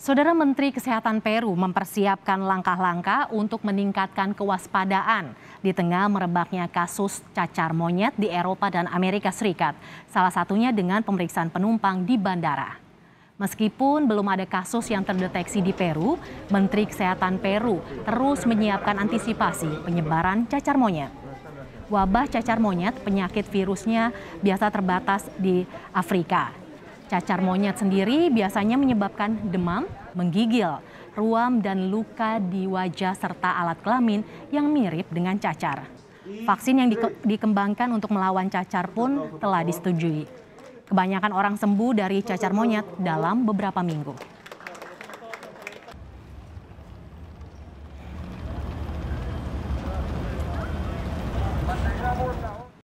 Saudara Menteri Kesehatan Peru mempersiapkan langkah-langkah untuk meningkatkan kewaspadaan di tengah merebaknya kasus cacar monyet di Eropa dan Amerika Serikat, salah satunya dengan pemeriksaan penumpang di bandara. Meskipun belum ada kasus yang terdeteksi di Peru, Menteri Kesehatan Peru terus menyiapkan antisipasi penyebaran cacar monyet. Wabah cacar monyet, penyakit virusnya biasa terbatas di Afrika, Cacar monyet sendiri biasanya menyebabkan demam, menggigil, ruam dan luka di wajah serta alat kelamin yang mirip dengan cacar. Vaksin yang dike dikembangkan untuk melawan cacar pun telah disetujui. Kebanyakan orang sembuh dari cacar monyet dalam beberapa minggu.